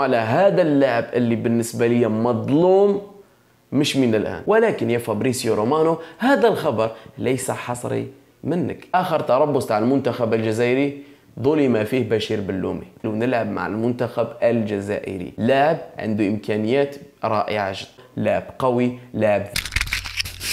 على هذا اللاعب اللي بالنسبه لي مظلوم مش من الان ولكن يا فابريسيو رومانو هذا الخبر ليس حصري منك اخر تربص تاع المنتخب الجزائري ظلم فيه بشير بلومي لو نلعب مع المنتخب الجزائري لاعب عنده امكانيات رائعه جدا لاعب قوي لاعب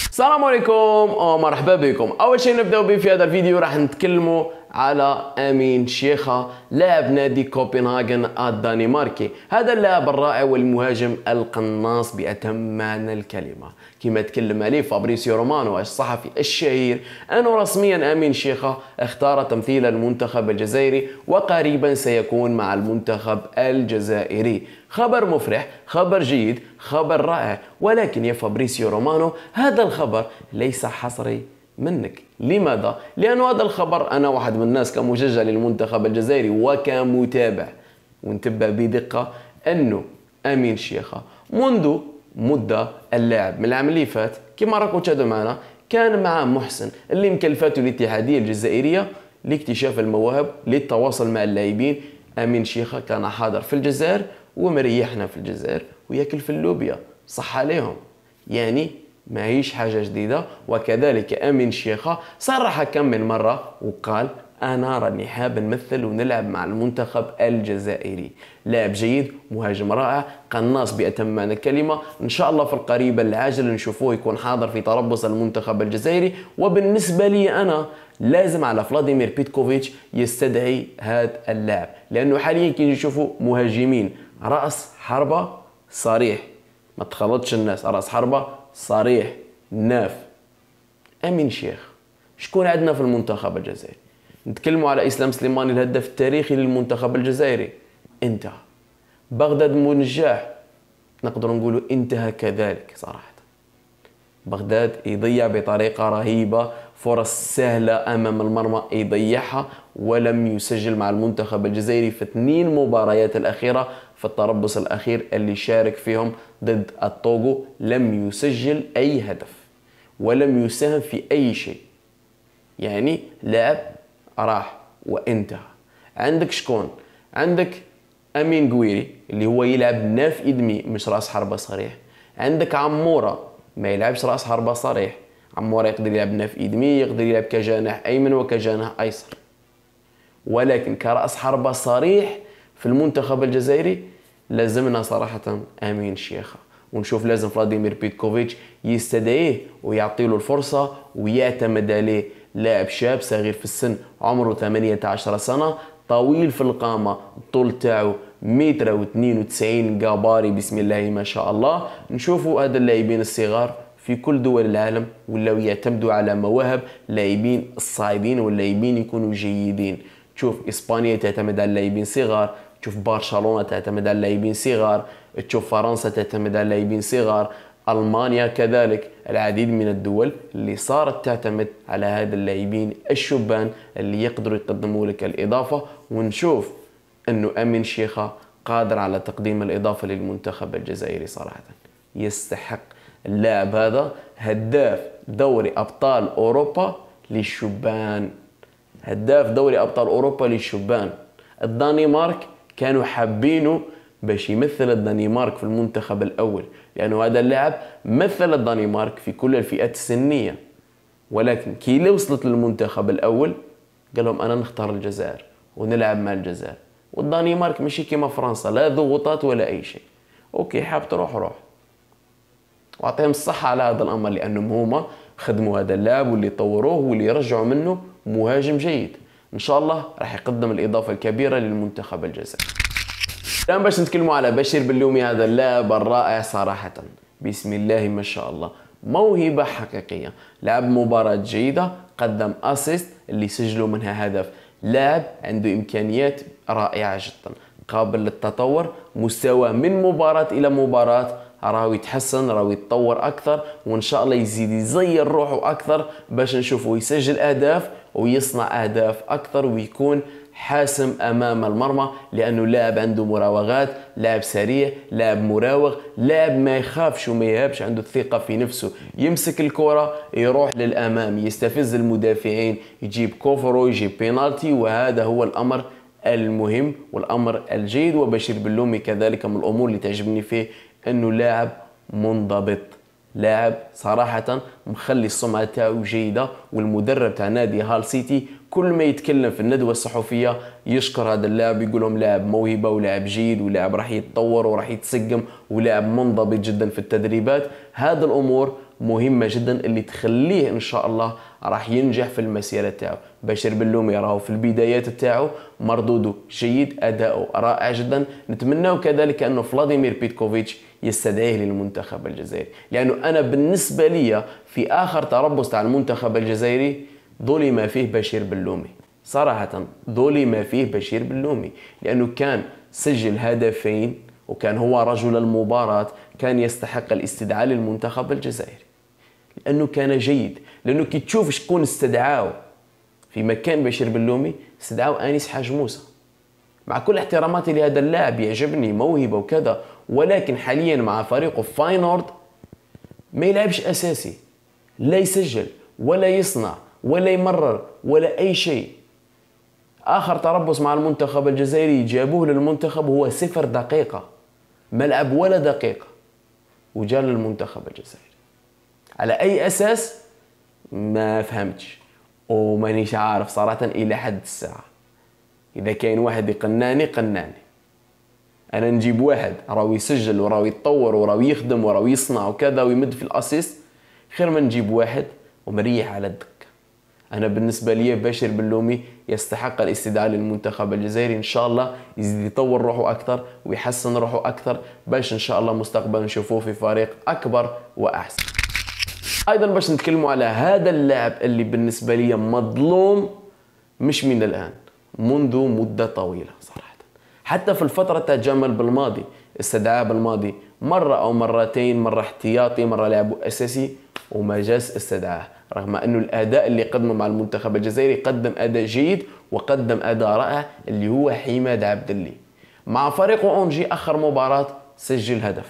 السلام عليكم ومرحبا بكم اول شيء نبداو به في هذا الفيديو راح نتكلموا على امين شيخة لاعب نادي كوبنهاجن الدنماركي هذا اللاعب الرائع والمهاجم القناص باتم معنى الكلمه كما تكلم عليه فابريسيو رومانو الصحفي الشهير انه رسميا امين شيخة اختار تمثيل المنتخب الجزائري وقريبا سيكون مع المنتخب الجزائري خبر مفرح خبر جيد خبر رائع ولكن يا فابريسيو رومانو هذا الخبر ليس حصري منك لماذا؟ لأن هذا الخبر أنا واحد من الناس كمشجع للمنتخب الجزائري وكمتابع ونتبع بدقة أنه أمين شيخة منذ مدة اللاعب من العام اللي فات كما راكم تشاهدوا معنا كان مع محسن اللي مكلفاته الاتحادية الجزائرية لاكتشاف المواهب للتواصل مع اللاعبين أمين شيخة كان حاضر في الجزائر ومريحنا في الجزائر وياكل في اللوبيا صح عليهم يعني ما هيش حاجة جديدة وكذلك أمين شيخة صرح كم من مرة وقال أنا راني حاب نمثل ونلعب مع المنتخب الجزائري لاعب جيد مهاجم رائع قناص بأتم معنى الكلمة إن شاء الله في القريب العاجل نشوفوه يكون حاضر في تربص المنتخب الجزائري وبالنسبة لي أنا لازم على فلاديمير بيتكوفيتش يستدعي هذا اللاعب لأنه حاليا كي نشوفوا مهاجمين رأس حربة صريح ما تخلطش الناس رأس حربة صريح ناف امين شيخ شكون عندنا في المنتخب الجزائري نتكلموا على اسلام سليماني الهدف التاريخي للمنتخب الجزائري انتهى بغداد منجاح نقدر نقولوا انتهى كذلك صراحه بغداد يضيع بطريقه رهيبه فرص سهلة أمام المرمى يضيعها ولم يسجل مع المنتخب الجزائري في اثنين مباريات الأخيرة في التربص الأخير اللي شارك فيهم ضد الطوغو لم يسجل أي هدف ولم يساهم في أي شيء يعني لعب راح وانتهى عندك شكون عندك امين قويري اللي هو يلعب ناف ادمي مش راس حربه صريح عندك عموره ما يلعبش راس حربه صريح عمور يقدر يلعب بنا ايدمي يقدر يلعب كجناح ايمن وكجناح ايسر ولكن كراس حربه صريح في المنتخب الجزائري لازمنا صراحه امين شيخه ونشوف لازم فلاديمير بيتكوفيتش يستدعيه ويعطي له الفرصه ويعتمد عليه لاعب شاب صغير في السن عمره 18 سنه طويل في القامه الطول تاعو متر و92 قباري بسم الله ما شاء الله نشوفوا هذا اللاعبين الصغار في كل دول العالم ولاو يعتمدوا على مواهب لاعبين الصاعدين واللاعبين يكونوا جيدين تشوف اسبانيا تعتمد على لاعبين صغار تشوف برشلونه تعتمد على لاعبين صغار تشوف فرنسا تعتمد على لاعبين صغار المانيا كذلك العديد من الدول اللي صارت تعتمد على هذا اللاعبين الشبان اللي يقدروا يقدموا لك الاضافه ونشوف انه امين شيخه قادر على تقديم الاضافه للمنتخب الجزائري صراحه يستحق اللاعب هذا هداف دوري ابطال اوروبا للشبان هداف دوري ابطال اوروبا للشبان الدنمارك كانوا حابينه باش يمثل الدنمارك في المنتخب الاول لانه هذا اللاعب مثل الدنمارك في كل الفئات السنيه ولكن كي وصلت للمنتخب الاول قال لهم انا نختار الجزائر ونلعب مع الجزائر والدنمارك ماشي كيما فرنسا لا ضغوطات ولا اي شيء اوكي حاب تروح روح واعطيهم الصحه على هذا الامر لانهم هما خدموا هذا اللاعب واللي طوروه واللي رجعوا منه مهاجم جيد ان شاء الله راح يقدم الاضافه الكبيره للمنتخب الجزائري الان باش نتكلموا على بشير بلومي هذا اللاعب الرائع صراحه بسم الله ما شاء الله موهبه حقيقيه لعب مباراه جيده قدم اسيست اللي سجلوا منها هدف لاعب عنده امكانيات رائعه جدا قابل للتطور مستواه من مباراه الى مباراه راهو يتحسن راهو يتطور اكثر وان شاء الله يزيد يزير روحه اكثر باش نشوفه يسجل اهداف ويصنع اهداف اكثر ويكون حاسم امام المرمى لانه لاعب عنده مراوغات لاعب سريع لاعب مراوغ لاعب ما يخافش وما يهابش عنده الثقه في نفسه يمسك الكره يروح للامام يستفز المدافعين يجيب كوفرو يجيب بينالتي وهذا هو الامر المهم والامر الجيد وبشير بلومي كذلك من الامور اللي تعجبني فيه انه لاعب منضبط لاعب صراحة مخلي السمعة تاعو جيدة والمدرب تاع نادي هال سيتي كل ما يتكلم في الندوة الصحفية يشكر هذا اللاعب يقول لهم لاعب موهبة ولاعب جيد ولاعب راح يتطور وراح يتسقم ولاعب منضبط جدا في التدريبات هذه الأمور مهمه جدا اللي تخليه ان شاء الله راح ينجح في المسيره تاعو بشير بلومي راهو في البدايات تاعو مردوده جيد اداؤه رائع جدا نتمناو كذلك انه فلاديمير بيتكوفيتش يستدعيه للمنتخب الجزائري لانه انا بالنسبه لي في اخر تربص تاع المنتخب الجزائري ظلم فيه بشير بلومي صراحه ظلم فيه بشير بلومي لانه كان سجل هدفين وكان هو رجل المباراة كان يستحق الاستدعاء للمنتخب الجزائري لانه كان جيد لانه كي تشوف شكون استدعاو في مكان بشير بلومي استدعاو انيس حاج موسى مع كل احتراماتي لهذا اللاعب يعجبني موهبه وكذا ولكن حاليا مع فريقه فاينورد ما يلعبش اساسي لا يسجل ولا يصنع ولا يمرر ولا اي شيء اخر تربص مع المنتخب الجزائري جابوه للمنتخب هو صفر دقيقه ملعب ولا دقيقه وجال للمنتخب الجزائري على اي اساس ما فهمتش ومانيش عارف صراحه الى حد الساعه اذا كاين واحد يقناني قناني انا نجيب واحد راهو يسجل وراهو يتطور وراهو يخدم وراهو يصنع وكذا ويمد في الاسيست خير ما نجيب واحد ومريح على الدكه انا بالنسبه لي بشير بلومي يستحق الاستدعاء للمنتخب الجزائري ان شاء الله يزيد يطور روحه اكثر ويحسن روحه اكثر باش ان شاء الله مستقبلا نشوفوه في فريق اكبر واحسن ايضا باش نتكلموا على هذا اللاعب اللي بالنسبه لي مظلوم مش من الان منذ مده طويله صراحه حتى في الفتره تاع جمال بالماضي استدعاه بالماضي مره او مرتين مره احتياطي مره لعبه اساسي وما جاز استدعاه رغم انه الاداء اللي قدمه مع المنتخب الجزائري قدم اداء جيد وقدم اداء رائع اللي هو حماد عبد اللي مع فريق اونجي اخر مباراه سجل هدف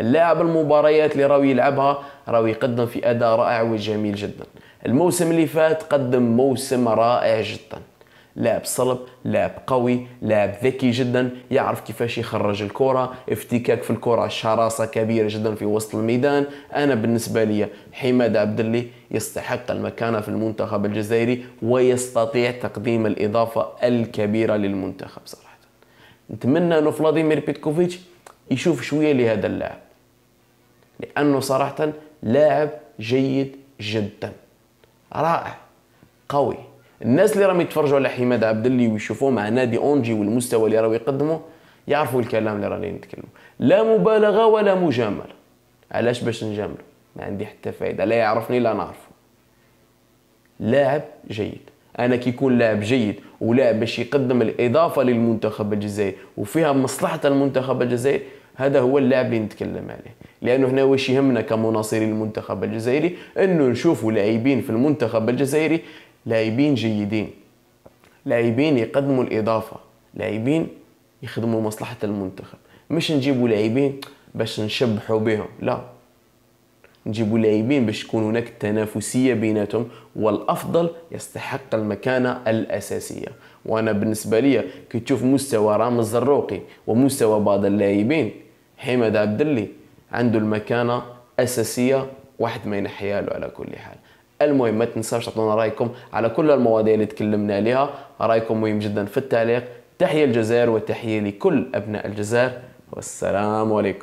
اللاعب المباريات اللي راهو يلعبها راهو يقدم في اداء رائع وجميل جدا الموسم اللي فات قدم موسم رائع جدا لاعب صلب لاعب قوي لاعب ذكي جدا يعرف كيفاش يخرج الكرة افتكاك في الكرة شراسة كبيرة جدا في وسط الميدان أنا بالنسبة لي حماد عبداللي يستحق المكانة في المنتخب الجزائري ويستطيع تقديم الإضافة الكبيرة للمنتخب صراحة نتمنى أنه فلاديمير بيتكوفيتش يشوف شوية لهذا اللاعب لأنه صراحة لاعب جيد جدا رائع قوي الناس اللي راهم يتفرجوا على حماد عبد اللي ويشوفوه مع نادي اونجي والمستوى اللي راهو يقدمه يعرفوا الكلام اللي راني نتكلم لا مبالغه ولا مجامله علاش باش نجامل ما عندي حتى فائده لا يعرفني لا نعرفه لاعب جيد انا كي يكون لاعب جيد ولاعب باش يقدم الاضافه للمنتخب الجزائري وفيها مصلحه المنتخب الجزائري هذا هو اللاعب اللي نتكلم عليه لانه هنا واش يهمنا كمناصري المنتخب الجزائري انه نشوفوا لاعبين في المنتخب الجزائري لاعبين جيدين لاعبين يقدموا الاضافه لاعبين يخدموا مصلحه المنتخب مش نجيبوا لاعبين باش نشبحوا بهم لا نجيبوا لاعبين باش تكون هناك تنافسيه بيناتهم والافضل يستحق المكانه الاساسيه وانا بالنسبه لي كي تشوف مستوى رامز الروقي ومستوى بعض اللاعبين حماد عبد اللي عنده المكانه اساسيه واحد ما ينحيها له على كل حال المهم ما تنساوش تعطونا رايكم على كل المواضيع اللي تكلمنا عليها رايكم مهم جدا في التعليق تحية الجزائر وتحية لكل أبناء الجزائر والسلام عليكم